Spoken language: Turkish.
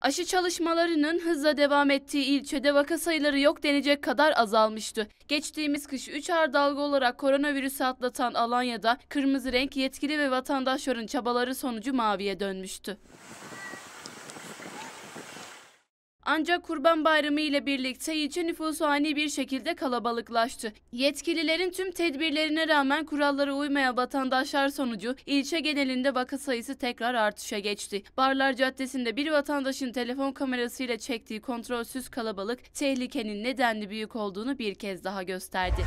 Aşı çalışmalarının hızla devam ettiği ilçede vaka sayıları yok denecek kadar azalmıştı. Geçtiğimiz kış 3 ağır dalga olarak koronavirüsü atlatan Alanya'da kırmızı renk yetkili ve vatandaşların çabaları sonucu maviye dönmüştü. Ancak Kurban Bayramı ile birlikte ilçe nüfusu ani bir şekilde kalabalıklaştı. Yetkililerin tüm tedbirlerine rağmen kurallara uymaya vatandaşlar sonucu ilçe genelinde vaka sayısı tekrar artışa geçti. Barlar Caddesi'nde bir vatandaşın telefon kamerasıyla çektiği kontrolsüz kalabalık tehlikenin nedenli büyük olduğunu bir kez daha gösterdi.